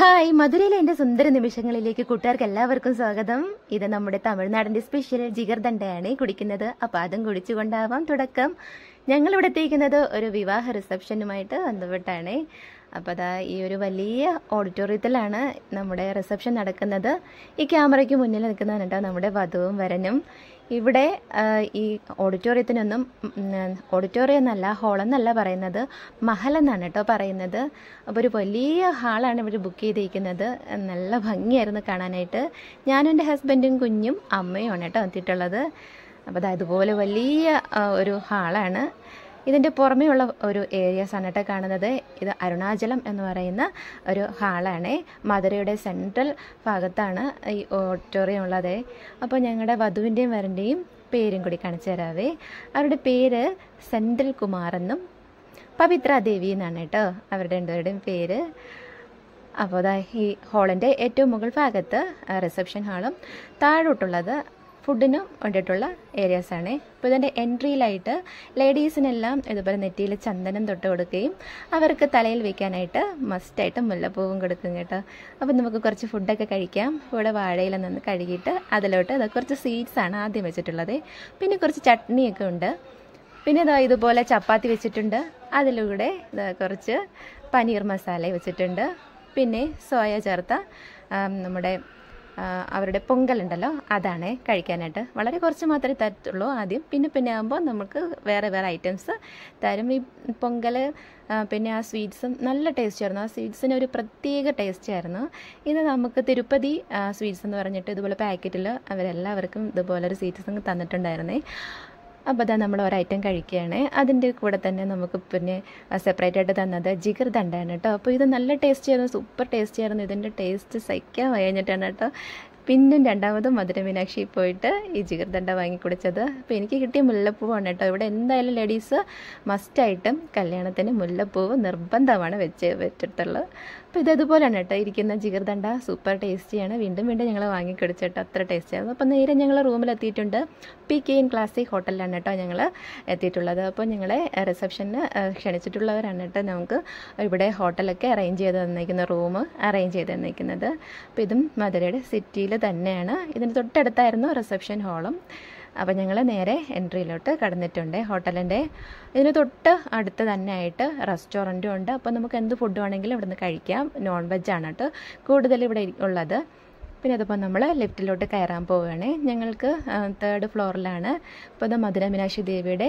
hi മധുരയിലെ എൻ്റെ സുന്ദര നിമിഷങ്ങളിലേക്ക് കൂട്ടുകാർക്ക് എല്ലാവർക്കും സ്വാഗതം ഇത് നമ്മുടെ തമിഴ്നാടിൻ്റെ സ്പെഷ്യൽ ജിഗർദണ്ടയാണ് കുടിക്കുന്നത് അപ്പോൾ അതും കുടിച്ചുകൊണ്ടാവാം തുടക്കം ഞങ്ങളിവിടെ എത്തിയിരിക്കുന്നത് ഒരു വിവാഹ റിസപ്ഷനുമായിട്ട് ബന്ധപ്പെട്ടാണ് അപ്പോൾ അതാ ഈ ഒരു വലിയ ഓഡിറ്റോറിയത്തിലാണ് നമ്മുടെ റിസപ്ഷൻ നടക്കുന്നത് ഈ ക്യാമറയ്ക്ക് മുന്നിൽ നിൽക്കുന്നതാണ് കേട്ടോ നമ്മുടെ വധുവും വരനും ഇവിടെ ഈ ഓഡിറ്റോറിയത്തിനൊന്നും ഓഡിറ്റോറിയം എന്നല്ല ഹോളെന്നല്ല പറയുന്നത് മഹലെന്നാണ് കേട്ടോ പറയുന്നത് അപ്പോൾ ഒരു വലിയ ഹാളാണ് ഇവർ ബുക്ക് ചെയ്തിരിക്കുന്നത് നല്ല ഭംഗിയായിരുന്നു കാണാനായിട്ട് ഞാനും എൻ്റെ ഹസ്ബൻഡും കുഞ്ഞും അമ്മയുമാണ് കേട്ടോ എത്തിയിട്ടുള്ളത് അപ്പോൾ അത് വലിയ ഒരു ഹാളാണ് ഇതിൻ്റെ പുറമെയുള്ള ഒരു ഏരിയാസ് ആണ് കാണുന്നത് ഇത് അരുണാചലം എന്ന് പറയുന്ന ഒരു ഹാളാണ് മധുരയുടെ സെൻട്രൽ ഭാഗത്താണ് ഈ ഓഡിറ്റോറിയം ഉള്ളത് അപ്പോൾ ഞങ്ങളുടെ വധുവിൻ്റെയും വരൻ്റെയും പേരും കൂടി കാണിച്ചു തരാവേ അവരുടെ പേര് സെൻട്രൽ കുമാർ എന്നും പവിത്ര ദേവി എന്നാണ് കേട്ടോ അവരുടെ രണ്ടുപേരുടെയും പേര് അപ്പോൾ ഈ ഹാളിൻ്റെ ഏറ്റവും മുകൾ ഭാഗത്ത് റിസപ്ഷൻ ഹാളും താഴോട്ടുള്ളത് ഫുഡിന് വേണ്ടിയിട്ടുള്ള ഏരിയാസാണ് അപ്പോൾ ഇതിൻ്റെ എൻട്രിയിലായിട്ട് ലേഡീസിനെല്ലാം ഇതുപോലെ നെറ്റിയിൽ ചന്ദനം തൊട്ട് കൊടുക്കുകയും അവർക്ക് തലയിൽ വയ്ക്കാനായിട്ട് മസ്റ്റായിട്ട് മുല്ലപ്പൂവും കൊടുക്കും കേട്ടോ അപ്പോൾ നമുക്ക് കുറച്ച് ഫുഡൊക്കെ കഴിക്കാം ഇവിടെ വാഴയിൽ നിന്ന് കഴുകിയിട്ട് അതിലോട്ട് അത് കുറച്ച് സീഡ്സ് ആണ് ആദ്യം വെച്ചിട്ടുള്ളത് പിന്നെ കുറച്ച് ചട്നിയൊക്കെ ഉണ്ട് പിന്നെ ഇതാ ഇതുപോലെ ചപ്പാത്തി വെച്ചിട്ടുണ്ട് അതിലൂടെ കുറച്ച് പനീർ മസാല വെച്ചിട്ടുണ്ട് പിന്നെ സോയ ചേർത്ത നമ്മുടെ അവരുടെ പൊങ്കലുണ്ടല്ലോ അതാണ് കഴിക്കാനായിട്ട് വളരെ കുറച്ച് മാത്രമേ തരത്തുള്ളൂ ആദ്യം പിന്നെ പിന്നെ ആകുമ്പോൾ നമുക്ക് വേറെ വേറെ ഐറ്റംസ് തരും ഈ പൊങ്കൽ പിന്നെ ആ സ്വീറ്റ്സും നല്ല ടേസ്റ്റ് ആയിരുന്നു ആ സ്വീറ്റ്സിന് ഒരു പ്രത്യേക ടേസ്റ്റ് ആയിരുന്നു ഇന്ന് നമുക്ക് തിരുപ്പതി സ്വീറ്റ്സ് എന്ന് പറഞ്ഞിട്ട് ഇതുപോലെ പാക്കറ്റിൽ അവരെല്ലാവർക്കും ഇതുപോലെ ഒരു സ്വീറ്റ്സ് തന്നിട്ടുണ്ടായിരുന്നേ അപ്പോൾ അതാ നമ്മൾ ഒരൈറ്റം കഴിക്കുകയാണ് അതിൻ്റെ കൂടെ തന്നെ നമുക്ക് പിന്നെ സെപ്പറേറ്റ് ആയിട്ട് തന്നത് ജിഗർ തണ്ടാണ് കേട്ടോ അപ്പോൾ ഇത് നല്ല ടേസ്റ്റ് ആയിരുന്നു സൂപ്പർ ടേസ്റ്റ് ആയിരുന്നു ഇതിൻ്റെ ടേസ്റ്റ് സഹിക്കാൻ വയ്യാഞ്ഞിട്ടാണ് കേട്ടോ പിന്നെ രണ്ടാമതും മധുര മീനാക്ഷി പോയിട്ട് ഈ ജിഗർ തണ്ട വാങ്ങി കുടിച്ചത് അപ്പോൾ എനിക്ക് കിട്ടിയ മുല്ലപ്പൂവാണ് കേട്ടോ ഇവിടെ എന്തായാലും ലേഡീസ് മസ്റ്റായിട്ടും കല്യാണത്തിന് മുല്ലപ്പൂവ് നിർബന്ധമാണ് വെച്ച് വെച്ചിട്ടുള്ളത് അപ്പോൾ ഇത് അതുപോലെയാണ് കേട്ടോ ഇരിക്കുന്ന ജിഗർദണ്ട സൂപ്പർ ടേസ്റ്റിയാണ് വീണ്ടും വീണ്ടും ഞങ്ങൾ വാങ്ങിക്കൊടിച്ചു കേട്ടോ അത്ര ടേസ്റ്റിയായിരുന്നു അപ്പോൾ നേരെ ഞങ്ങൾ റൂമിലെത്തിയിട്ടുണ്ട് പി കെ എൻ ക്ലാസിക് ഹോട്ടലിലാണ് കേട്ടോ ഞങ്ങൾ എത്തിയിട്ടുള്ളത് അപ്പോൾ ഞങ്ങളെ റിസപ്ഷന് ക്ഷണിച്ചിട്ടുള്ളവരാണ് കേട്ടോ നമുക്ക് ഇവിടെ ഹോട്ടലൊക്കെ അറേഞ്ച് ചെയ്ത് തന്നിരിക്കുന്ന റൂം അറേഞ്ച് ചെയ്ത് തന്നിരിക്കുന്നത് അപ്പോൾ ഇതും മധുരയുടെ സിറ്റിയിൽ തന്നെയാണ് ഇതിന് തൊട്ടടുത്തായിരുന്നു റിസപ്ഷൻ ഹാളും അപ്പോൾ ഞങ്ങൾ നേരെ എൻട്രിയിലോട്ട് കടന്നിട്ടുണ്ട് ഹോട്ടലിൻ്റെ ഇതിന് തൊട്ട് അടുത്ത് തന്നെ ആയിട്ട് റെസ്റ്റോറൻറ്റും ഉണ്ട് അപ്പോൾ നമുക്ക് എന്ത് ഫുഡ് വേണമെങ്കിലും ഇവിടുന്ന് കഴിക്കാം നോൺ വെജാണ് കേട്ടോ കൂടുതൽ ഇവിടെ ഉള്ളത് പിന്നെ അതിപ്പോൾ നമ്മൾ ലെഫ്റ്റിലോട്ട് കയറാൻ പോവുകയാണ് ഞങ്ങൾക്ക് തേർഡ് ഫ്ലോറിലാണ് ഇപ്പോൾ അത് മധുര മീനാക്ഷി ദേവിയുടെ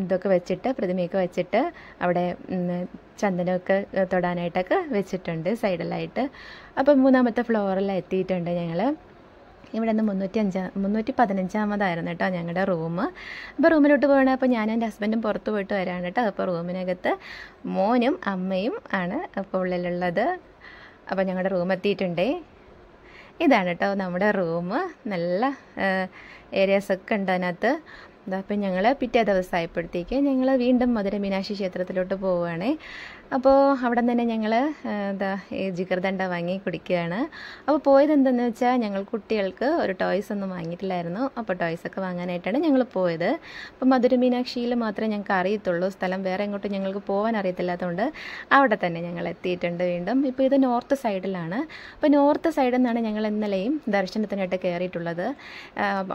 ഇതൊക്കെ വെച്ചിട്ട് പ്രതിമയൊക്കെ വെച്ചിട്ട് അവിടെ ചന്ദനമൊക്കെ തൊടാനായിട്ടൊക്കെ വെച്ചിട്ടുണ്ട് സൈഡിലായിട്ട് അപ്പം മൂന്നാമത്തെ ഫ്ലോറിൽ എത്തിയിട്ടുണ്ട് ഞങ്ങൾ ഇവിടെ നിന്ന് മുന്നൂറ്റി അഞ്ചാം മുന്നൂറ്റി പതിനഞ്ചാമതായിരുന്നു കേട്ടോ ഞങ്ങളുടെ റൂം അപ്പോൾ റൂമിലോട്ട് പോകണേ അപ്പോൾ ഞാനും എൻ്റെ ഹസ്ബൻഡും പുറത്ത് പോയിട്ട് വരാണ് കേട്ടോ അപ്പോൾ റൂമിനകത്ത് മോനും അമ്മയും ആണ് അപ്പോൾ ഉള്ളിലുള്ളത് അപ്പോൾ ഞങ്ങളുടെ റൂം എത്തിയിട്ടുണ്ടേ ഇതാണ് കേട്ടോ നമ്മുടെ റൂം നല്ല ഏരിയാസൊക്കെ ഉണ്ട് അതിനകത്ത് അപ്പം ഞങ്ങൾ പിറ്റേ ദിവസമായപ്പോഴത്തേക്ക് ഞങ്ങൾ വീണ്ടും മധുര മീനാക്ഷി ക്ഷേത്രത്തിലോട്ട് പോവുകയാണേ അപ്പോൾ അവിടെ തന്നെ ഞങ്ങൾ എന്താ ജിഗർദണ്ട വാങ്ങി കുടിക്കുകയാണ് അപ്പോൾ പോയത് എന്തെന്ന് വെച്ചാൽ ഞങ്ങൾ കുട്ടികൾക്ക് ഒരു ടോയ്സ് ഒന്നും വാങ്ങിയിട്ടില്ലായിരുന്നു അപ്പോൾ ടോയ്സ് ഒക്കെ വാങ്ങാനായിട്ടാണ് ഞങ്ങൾ പോയത് അപ്പോൾ മധുര മീനാക്ഷിയിൽ മാത്രമേ ഞങ്ങൾക്ക് അറിയത്തുള്ളൂ സ്ഥലം വേറെ എങ്ങോട്ടും ഞങ്ങൾക്ക് പോകാൻ അറിയത്തില്ലാത്തതുകൊണ്ട് അവിടെ തന്നെ ഞങ്ങൾ എത്തിയിട്ടുണ്ട് വീണ്ടും ഇപ്പോൾ ഇത് നോർത്ത് സൈഡിലാണ് അപ്പോൾ നോർത്ത് സൈഡിൽ നിന്നാണ് ഞങ്ങൾ ഇന്നലെയും ദർശനത്തിനായിട്ട് കയറിയിട്ടുള്ളത്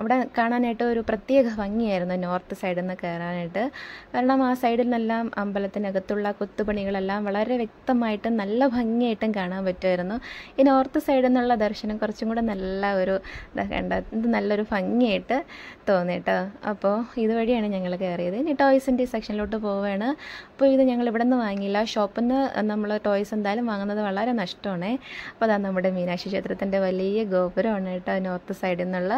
അവിടെ കാണാനായിട്ട് ഒരു പ്രത്യേക ഭംഗിയായിരുന്നു നോർത്ത് സൈഡിൽ നിന്ന് കയറാനായിട്ട് കാരണം ആ സൈഡിൽ നിന്നെല്ലാം അമ്പലത്തിനകത്തുള്ള കൊത്തുപണികളെല്ലാം എല്ലാം വളരെ വ്യക്തമായിട്ടും നല്ല ഭംഗിയായിട്ടും കാണാൻ പറ്റുമായിരുന്നു ഈ നോർത്ത് സൈഡിൽ നിന്നുള്ള ദർശനം കുറച്ചും കൂടെ നല്ല ഒരു കണ്ട നല്ലൊരു ഭംഗിയായിട്ട് തോന്നി കേട്ടോ അപ്പോൾ ഇതുവഴിയാണ് ഞങ്ങൾ കയറിയത് ഇനി ടോയ്സിൻ്റെ സെക്ഷനിലോട്ട് പോവുകയാണ് അപ്പോൾ ഇത് ഞങ്ങൾ ഇവിടെ നിന്ന് വാങ്ങിയില്ല ഷോപ്പിൽ നിന്ന് നമ്മൾ ടോയ്സ് എന്തായാലും വാങ്ങുന്നത് വളരെ നഷ്ടമാണ് അപ്പോൾ അതാണ് നമ്മുടെ മീനാക്ഷി ക്ഷേത്രത്തിൻ്റെ വലിയ ഗോപുരമാണ് കേട്ടോ നോർത്ത് സൈഡിൽ നിന്നുള്ള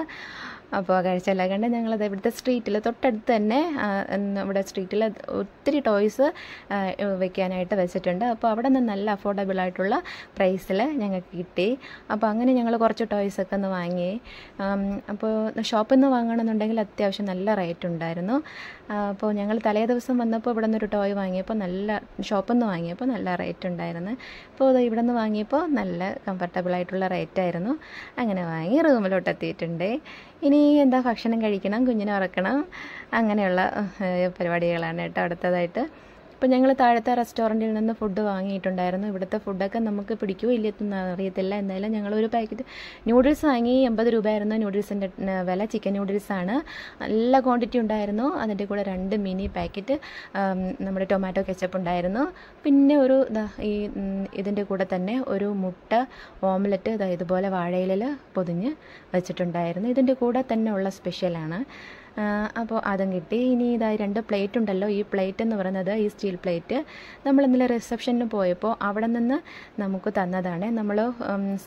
അപ്പോൾ കാഴ്ചയെല്ലാം കണ്ട് ഞങ്ങളത് ഇവിടുത്തെ സ്ട്രീറ്റിൽ തൊട്ടടുത്ത് തന്നെ നമ്മുടെ സ്ട്രീറ്റിൽ ഒത്തിരി ടോയ്സ് വെക്കാനായിട്ട് വെച്ചിട്ടുണ്ട് അപ്പോൾ അവിടെ നിന്ന് നല്ല അഫോർഡബിൾ ആയിട്ടുള്ള പ്രൈസിൽ ഞങ്ങൾക്ക് കിട്ടി അപ്പോൾ അങ്ങനെ ഞങ്ങൾ കുറച്ച് ടോയ്സൊക്കെ ഒന്ന് വാങ്ങി അപ്പോൾ ഷോപ്പിൽ നിന്ന് വാങ്ങണമെന്നുണ്ടെങ്കിൽ അത്യാവശ്യം നല്ല റേറ്റ് ഉണ്ടായിരുന്നു അപ്പോൾ ഞങ്ങൾ തലേ ദിവസം വന്നപ്പോൾ ഇവിടെ നിന്നൊരു ടോയ് വാങ്ങിയപ്പോൾ നല്ല ഷോപ്പിൽ നിന്ന് വാങ്ങിയപ്പോൾ നല്ല റേറ്റ് ഉണ്ടായിരുന്നു അപ്പോൾ അത് ഇവിടെ നിന്ന് വാങ്ങിയപ്പോൾ നല്ല കംഫർട്ടബിൾ ആയിട്ടുള്ള റേറ്റ് ആയിരുന്നു അങ്ങനെ വാങ്ങി റൂമിലോട്ട് എത്തിയിട്ടുണ്ട് ഇനി എന്താ ഭക്ഷണം കഴിക്കണം കുഞ്ഞിനെ ഉറക്കണം അങ്ങനെയുള്ള പരിപാടികളാണ് കേട്ടോ അടുത്തതായിട്ട് അപ്പോൾ ഞങ്ങൾ താഴത്തെ റെസ്റ്റോറൻറ്റിൽ നിന്ന് ഫുഡ് വാങ്ങിയിട്ടുണ്ടായിരുന്നു ഇവിടുത്തെ ഫുഡൊക്കെ നമുക്ക് പിടിക്കുമോ ഇല്ലെന്ന് അറിയത്തില്ല എന്തായാലും ഞങ്ങളൊരു പാക്കറ്റ് ന്യൂഡിൽസ് വാങ്ങി എൺപത് രൂപയായിരുന്നു ന്യൂഡിൽസിൻ്റെ വില ചിക്കൻ ന്യൂഡിൽസാണ് നല്ല ക്വാണ്ടിറ്റി ഉണ്ടായിരുന്നു അതിൻ്റെ കൂടെ രണ്ട് മിനി പാക്കറ്റ് നമ്മുടെ ടൊമാറ്റോ കെച്ചപ്പ് ഉണ്ടായിരുന്നു പിന്നെ ഒരു ഈ ഇതിൻ്റെ കൂടെ തന്നെ ഒരു മുട്ട ഓംലറ്റ് ഇതുപോലെ വാഴയിലിൽ പൊതിഞ്ഞ് വെച്ചിട്ടുണ്ടായിരുന്നു ഇതിൻ്റെ കൂടെ തന്നെ ഉള്ള സ്പെഷ്യലാണ് അപ്പോൾ അതും കിട്ടി ഇനി ഇതാ രണ്ട് പ്ലേറ്റ് ഉണ്ടല്ലോ ഈ പ്ലേറ്റ് എന്ന് പറയുന്നത് ഈ സ്റ്റീൽ പ്ലേറ്റ് നമ്മൾ ഇന്നലെ റിസപ്ഷനിൽ പോയപ്പോൾ അവിടെ നിന്ന് നമുക്ക് തന്നതാണ് നമ്മൾ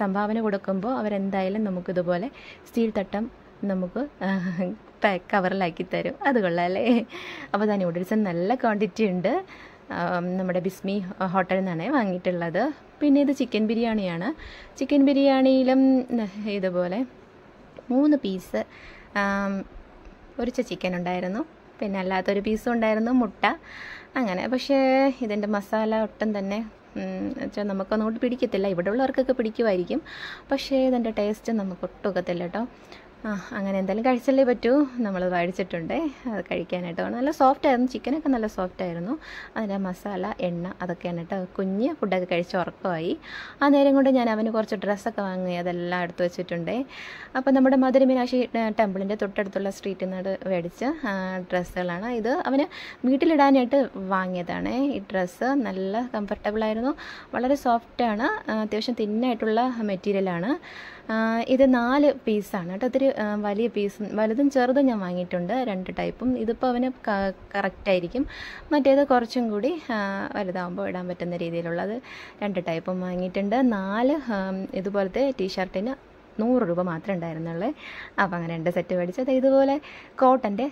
സംഭാവന കൊടുക്കുമ്പോൾ അവരെന്തായാലും നമുക്കിതുപോലെ സ്റ്റീൽ തട്ടം നമുക്ക് പാക്ക് കവറിലാക്കി തരും അത് കൊള്ളാമല്ലേ അല്ലേ അപ്പോൾ തന്നെ ന്യൂഡിൽസ് നല്ല ക്വാണ്ടിറ്റി ഉണ്ട് നമ്മുടെ ബിസ്മി ഹോട്ടലിൽ നിന്നാണ് വാങ്ങിയിട്ടുള്ളത് പിന്നെ ഇത് ചിക്കൻ ബിരിയാണിയാണ് ചിക്കൻ ബിരിയാണിയിലും ഇതുപോലെ മൂന്ന് പീസ് ഒരു ചിക്കൻ ഉണ്ടായിരുന്നു പിന്നെ അല്ലാത്തൊരു പീസും ഉണ്ടായിരുന്നു മുട്ട അങ്ങനെ പക്ഷേ ഇതിൻ്റെ മസാല ഒട്ടും തന്നെ വെച്ചാൽ നമുക്കൊന്നുകൊണ്ട് പിടിക്കത്തില്ല ഇവിടെ ഉള്ളവർക്കൊക്കെ പിടിക്കുമായിരിക്കും പക്ഷേ ഇതിൻ്റെ ടേസ്റ്റ് നമുക്ക് ഒട്ടുകത്തില്ല കേട്ടോ ആ അങ്ങനെ എന്തായാലും കഴിച്ചല്ലേ പറ്റൂ നമ്മൾ മേടിച്ചിട്ടുണ്ട് അത് കഴിക്കാനായിട്ട് വേണം നല്ല സോഫ്റ്റ് ആയിരുന്നു ചിക്കനൊക്കെ നല്ല സോഫ്റ്റ് ആയിരുന്നു അതിൻ്റെ മസാല എണ്ണ അതൊക്കെയാണ് കേട്ടോ കുഞ്ഞ് ഫുഡൊക്കെ കഴിച്ച് ഉറക്കമായി ആ നേരം കൊണ്ട് ഞാൻ അവന് കുറച്ച് ഡ്രസ്സൊക്കെ വാങ്ങി അതെല്ലാം എടുത്തു വെച്ചിട്ടുണ്ട് അപ്പോൾ നമ്മുടെ മധുര മീനാക്ഷി ടെമ്പിളിൻ്റെ തൊട്ടടുത്തുള്ള സ്ട്രീറ്റിൽ നിന്ന് മേടിച്ച ഡ്രസ്സുകളാണ് ഇത് അവന് വീട്ടിലിടാനായിട്ട് വാങ്ങിയതാണ് ഈ ഡ്രസ്സ് നല്ല കംഫർട്ടബിളായിരുന്നു വളരെ സോഫ്റ്റാണ് അത്യാവശ്യം തിന്നായിട്ടുള്ള മെറ്റീരിയലാണ് ഇത് നാല് പീസാണ് കേട്ടോ ഒത്തിരി വലിയ പീസും വലുതും ചെറുതും ഞാൻ വാങ്ങിയിട്ടുണ്ട് രണ്ട് ടൈപ്പും ഇതിപ്പോൾ അവന് കറക്റ്റായിരിക്കും മറ്റേത് കുറച്ചും കൂടി വലുതാകുമ്പോൾ ഇടാൻ പറ്റുന്ന രീതിയിലുള്ളത് രണ്ട് ടൈപ്പും വാങ്ങിയിട്ടുണ്ട് നാല് ഇതുപോലത്തെ ടീഷർട്ടിന് നൂറ് രൂപ മാത്രമേ ഉണ്ടായിരുന്നുള്ളൂ അപ്പോൾ അങ്ങനെ രണ്ട് സെറ്റ് മേടിച്ചത് ഇതുപോലെ കോട്ടൻ്റെ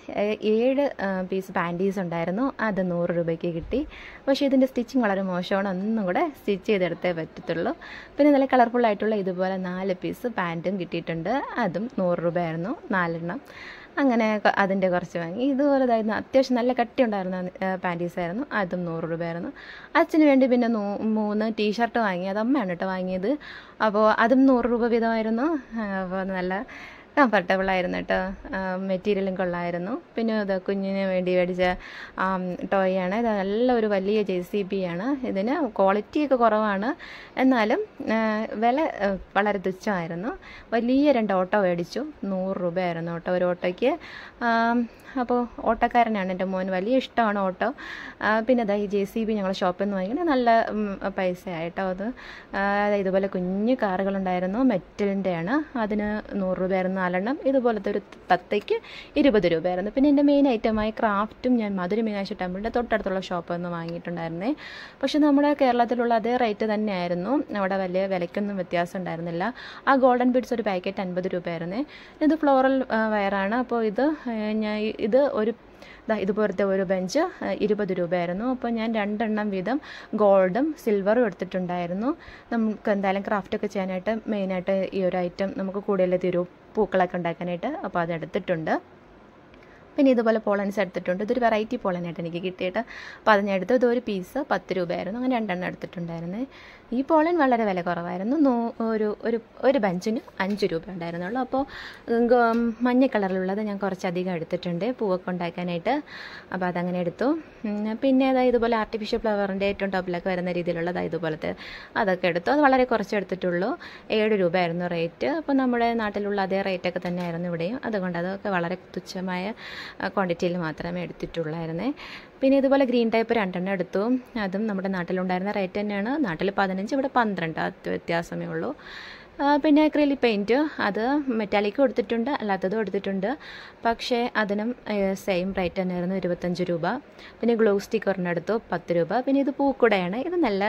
ഏഴ് പീസ് പാൻറ്റീസ് ഉണ്ടായിരുന്നു അത് നൂറ് രൂപയ്ക്ക് കിട്ടി പക്ഷേ ഇതിൻ്റെ സ്റ്റിച്ചിങ് വളരെ മോശമാണ് ഒന്നും കൂടെ സ്റ്റിച്ച് ചെയ്തെടുത്തേ പറ്റത്തുള്ളൂ പിന്നെ നല്ല കളർഫുള്ളായിട്ടുള്ള ഇതുപോലെ നാല് പീസ് പാൻറ്റും കിട്ടിയിട്ടുണ്ട് അതും നൂറ് രൂപയായിരുന്നു നാലെണ്ണം അങ്ങനെ അതിൻ്റെ കുറച്ച് വാങ്ങി ഇതുപോലെ ഇതായിരുന്നു അത്യാവശ്യം നല്ല കട്ടി ഉണ്ടായിരുന്ന പാൻറ്റീസായിരുന്നു അതും നൂറ് ആയിരുന്നു അച്ഛന് വേണ്ടി പിന്നെ മൂന്ന് ടീഷർട്ട് വാങ്ങി അത് അമ്മയാണ് കേട്ടോ വാങ്ങിയത് അപ്പോൾ അതും നൂറ് രൂപ വീതമായിരുന്നു അപ്പോൾ നല്ല കംഫർട്ടബിൾ ആയിരുന്നു കേട്ടോ മെറ്റീരിയലും കൊള്ളായിരുന്നു പിന്നെ അത് കുഞ്ഞിന് വേണ്ടി മേടിച്ച ടോയ് ആണ് ഇത് നല്ല ഒരു വലിയ ജെ സി ബി ആണ് ഇതിന് ക്വാളിറ്റിയൊക്കെ കുറവാണ് എന്നാലും വില വളരെ തുച്ഛമായിരുന്നു വലിയ രണ്ട് ഓട്ടോ മേടിച്ചു നൂറ് രൂപയായിരുന്നു ഓട്ടോ ഒരു ഓട്ടോയ്ക്ക് അപ്പോൾ ഓട്ടോക്കാരനാണ് എൻ്റെ മോൻ വലിയ ഇഷ്ടമാണ് ഓട്ടോ പിന്നെ അതായത് ഈ ജെ സി ബി ഞങ്ങൾ ഷോപ്പിൽ നിന്ന് വാങ്ങിയത് നല്ല പൈസ ആയിട്ടോ അത് അതായത് ഇതുപോലെ കുഞ്ഞു കാറുകളുണ്ടായിരുന്നു മെറ്റലിൻ്റെയാണ് അതിന് നൂറ് രൂപയായിരുന്നു നാലെണ്ണം ഇതുപോലത്തെ ഒരു തത്തയ്ക്ക് ഇരുപത് രൂപയായിരുന്നു പിന്നെ എൻ്റെ മെയിൻ ഐറ്റമായ ക്രാഫ്റ്റും ഞാൻ മധുര മീനാക്ഷി ടെമ്പിളിൻ്റെ തൊട്ടടുത്തുള്ള ഷോപ്പിൽ നിന്ന് വാങ്ങിയിട്ടുണ്ടായിരുന്നേ പക്ഷേ നമ്മുടെ കേരളത്തിലുള്ള അതേ റേറ്റ് തന്നെയായിരുന്നു അവിടെ വലിയ വിലയ്ക്കൊന്നും വ്യത്യാസം ഉണ്ടായിരുന്നില്ല ആ ഗോൾഡൻ ബീഡ്സ് ഒരു പാക്കറ്റ് അൻപത് രൂപയായിരുന്നേ ഇത് ഫ്ലോറൽ വയറാണ് അപ്പോൾ ഇത് ഞാൻ ഇത് ഒരു ഇതുപോലത്തെ ഒരു ബെഞ്ച് ഇരുപത് രൂപയായിരുന്നു അപ്പോൾ ഞാൻ രണ്ടെണ്ണം വീതം ഗോൾഡും സിൽവറും എടുത്തിട്ടുണ്ടായിരുന്നു നമുക്ക് എന്തായാലും ക്രാഫ്റ്റൊക്കെ ചെയ്യാനായിട്ട് മെയിനായിട്ട് ഈ ഒരു ഐറ്റം നമുക്ക് കൂടുതൽ തരൂ പൂക്കളൊക്കെ ഉണ്ടാക്കാനായിട്ട് അപ്പോൾ അതെടുത്തിട്ടുണ്ട് പിന്നെ ഇതുപോലെ പോളൻസ് എടുത്തിട്ടുണ്ട് ഇതൊരു വെറൈറ്റി പോളനായിട്ട് എനിക്ക് കിട്ടിയിട്ട് അപ്പോൾ അത് ഞാൻ എടുത്തു ഇതൊരു പീസ് പത്ത് രൂപയായിരുന്നു അങ്ങനെ രണ്ടെണ്ണം എടുത്തിട്ടുണ്ടായിരുന്നു ഈ പോളൻ വളരെ വില കുറവായിരുന്നു നൂ ഒരു ഒരു ഒരു ബഞ്ചിന് അഞ്ച് രൂപ ഉണ്ടായിരുന്നുള്ളൂ അപ്പോൾ മഞ്ഞ കളറിലുള്ളത് ഞാൻ കുറച്ചധികം എടുത്തിട്ടുണ്ട് പൂവൊക്കെ ഉണ്ടാക്കാനായിട്ട് അപ്പോൾ അതങ്ങനെ എടുത്തു പിന്നെ അതായത് ഇതുപോലെ ആർട്ടിഫിഷ്യൽ ഫ്ലവറിൻ്റെ ഏറ്റവും ടോപ്പിലൊക്കെ വരുന്ന രീതിയിലുള്ള അതായത് ഇതുപോലത്തെ അതൊക്കെ എടുത്തു അത് വളരെ കുറച്ച് എടുത്തിട്ടുള്ളൂ ഏഴ് രൂപയായിരുന്നു റേറ്റ് അപ്പോൾ നമ്മുടെ നാട്ടിലുള്ള അതേ റേറ്റൊക്കെ തന്നെയായിരുന്നു ഇവിടെയും അതുകൊണ്ട് അതൊക്കെ വളരെ തുച്ഛമായ ക്വാണ്ടിറ്റിയിൽ മാത്രമേ എടുത്തിട്ടുള്ളായിരുന്നേ പിന്നെ ഇതുപോലെ ഗ്രീൻ ടൈപ്പ് രണ്ടെണ്ണം എടുത്തു അതും നമ്മുടെ നാട്ടിലുണ്ടായിരുന്ന റേറ്റ് തന്നെയാണ് നാട്ടിൽ പതിനഞ്ച് ഇവിടെ പന്ത്രണ്ട് വ്യത്യാസമേ ഉള്ളൂ പിന്നെ അക്രിലി പെയിൻറ്റ് അത് മെറ്റാലിക് കൊടുത്തിട്ടുണ്ട് അല്ലാത്തതും കൊടുത്തിട്ടുണ്ട് പക്ഷേ അതിനും സെയിം റേറ്റ് തന്നെയായിരുന്നു ഇരുപത്തഞ്ച് രൂപ പിന്നെ ഗ്ലോ സ്റ്റിക്ക് ഒരെണ്ണെടുത്തു പത്ത് രൂപ പിന്നെ ഇത് പൂക്കുടയാണ് ഇത് നല്ല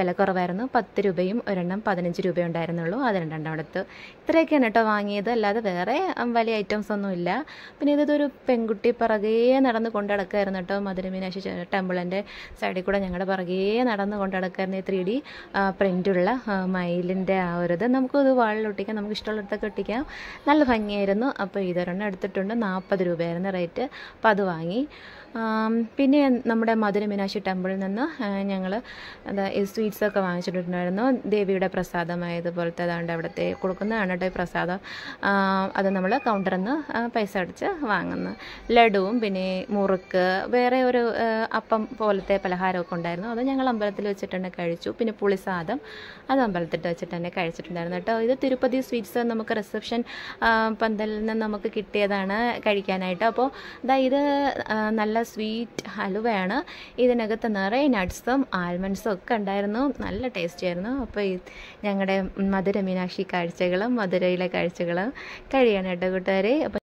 വില കുറവായിരുന്നു പത്ത് രൂപയും ഒരെണ്ണം പതിനഞ്ച് രൂപ ഉണ്ടായിരുന്നുള്ളൂ അത് രണ്ടെണ്ണം എടുത്തു ഇത്രയൊക്കെയാണ് കേട്ടോ വാങ്ങിയത് അല്ലാതെ വേറെ വലിയ ഐറ്റംസ് ഒന്നുമില്ല പിന്നെ ഇതൊരു പെൺകുട്ടി പിറകേ നടന്ന് കൊണ്ടടക്കായിരുന്നു കേട്ടോ മധുരമീനാശി ടെമ്പിളിൻ്റെ സൈഡിൽ കൂടെ ഞങ്ങളുടെ പിറകേ നടന്ന് കൊണ്ടടക്കായിരുന്നു ഈ ത്രീ ഡി പ്രിൻ്റുള്ള മയിലിൻ്റെ ആ ഒരു ഇത് വാളിൽ വാളിലൊട്ടിക്കാം നമുക്ക് ഇഷ്ടമുള്ളിടത്തൊക്കെ ഒട്ടിക്കാം നല്ല ഭംഗിയായിരുന്നു അപ്പോൾ ഇതൊരെണ്ണം എടുത്തിട്ടുണ്ട് നാൽപ്പത് രൂപയായിരുന്നു റേറ്റ് അപ്പോൾ അത് വാങ്ങി പിന്നെ നമ്മുടെ മധുര ടെമ്പിളിൽ നിന്ന് ഞങ്ങൾ സ്വീറ്റ്സൊക്കെ വാങ്ങിച്ചിട്ടുണ്ടായിരുന്നു ദേവിയുടെ പ്രസാദമായതുപോലത്തെ അതാണ്ട് അവിടുത്തെ കൊടുക്കുന്നതാണ് കേട്ടോ ഈ പ്രസാദം അത് നമ്മൾ കൗണ്ടറിൽ നിന്ന് പൈസ അടിച്ച് വാങ്ങുന്നു ലഡുവും പിന്നെ മുറുക്ക് വേറെ ഒരു അപ്പം പോലത്തെ പലഹാരമൊക്കെ ഉണ്ടായിരുന്നു അത് ഞങ്ങൾ അമ്പലത്തിൽ വെച്ചിട്ട് തന്നെ കഴിച്ചു പിന്നെ പുളിസാദം അത് അമ്പലത്തിൽ വെച്ചിട്ട് തന്നെ കഴിച്ചിട്ടുണ്ടായിരുന്നു കേട്ടോ ഇത് തിരുപ്പതി സ്വീറ്റ്സ് നമുക്ക് റിസപ്ഷൻ പന്തലിൽ നിന്ന് നമുക്ക് കിട്ടിയതാണ് കഴിക്കാനായിട്ട് അപ്പോൾ ഇതാ ഇത് നല്ല സ്വീറ്റ് ഹലുവയാണ് ഇതിനകത്ത് നിറയെ നട്ട്സും ആൽമണ്ട്സും ഒക്കെ ഉണ്ടായിരുന്നു നല്ല ടേസ്റ്റി ആയിരുന്നു അപ്പോൾ ഞങ്ങളുടെ മധുര മീനാക്ഷി കാഴ്ചകളും മധുരയിലെ കാഴ്ചകളും കഴിയാണ് കേട്ടോ കൂട്ടുകാരെ